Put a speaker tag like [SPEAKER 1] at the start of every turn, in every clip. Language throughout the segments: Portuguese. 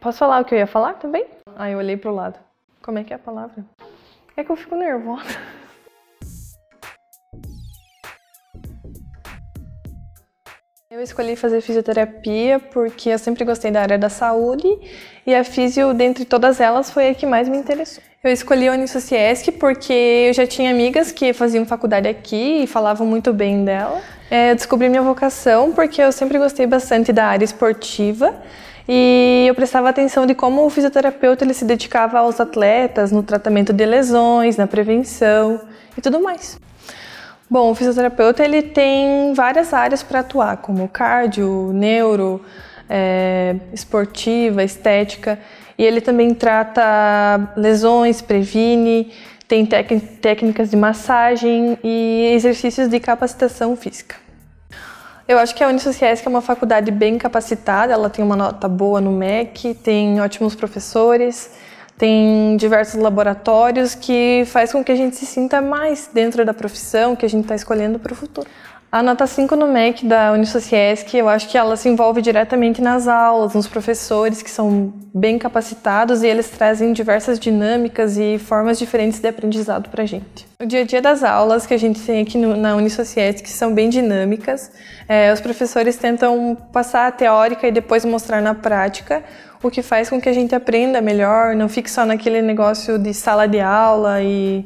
[SPEAKER 1] Posso falar o que eu ia falar também? Aí eu olhei pro lado. Como é que é a palavra? É que eu fico nervosa. Eu escolhi fazer fisioterapia porque eu sempre gostei da área da saúde e a físio, dentre todas elas, foi a que mais me interessou. Eu escolhi a Unisociesc porque eu já tinha amigas que faziam faculdade aqui e falavam muito bem dela. É, eu descobri minha vocação porque eu sempre gostei bastante da área esportiva e eu prestava atenção de como o fisioterapeuta ele se dedicava aos atletas no tratamento de lesões, na prevenção e tudo mais. Bom, o fisioterapeuta ele tem várias áreas para atuar, como cardio, neuro, é, esportiva, estética, e ele também trata lesões, previne, tem técnicas de massagem e exercícios de capacitação física. Eu acho que a Unisociesc é uma faculdade bem capacitada, ela tem uma nota boa no MEC, tem ótimos professores, tem diversos laboratórios que faz com que a gente se sinta mais dentro da profissão que a gente está escolhendo para o futuro. A nota 5 no MEC da Unisociesc, eu acho que ela se envolve diretamente nas aulas, nos professores que são bem capacitados e eles trazem diversas dinâmicas e formas diferentes de aprendizado para a gente. O dia a dia das aulas que a gente tem aqui no, na Unisociesc são bem dinâmicas. É, os professores tentam passar a teórica e depois mostrar na prática, o que faz com que a gente aprenda melhor, não fique só naquele negócio de sala de aula e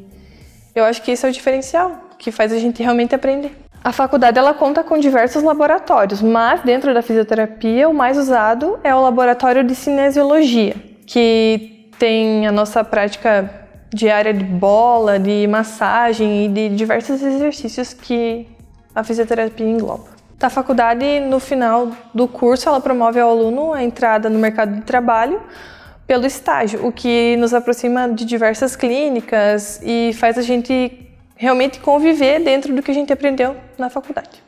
[SPEAKER 1] eu acho que esse é o diferencial que faz a gente realmente aprender. A faculdade ela conta com diversos laboratórios, mas dentro da fisioterapia o mais usado é o laboratório de cinesiologia, que tem a nossa prática diária de bola, de massagem e de diversos exercícios que a fisioterapia engloba. A faculdade, no final do curso, ela promove ao aluno a entrada no mercado de trabalho pelo estágio, o que nos aproxima de diversas clínicas e faz a gente realmente conviver dentro do que a gente aprendeu na faculdade.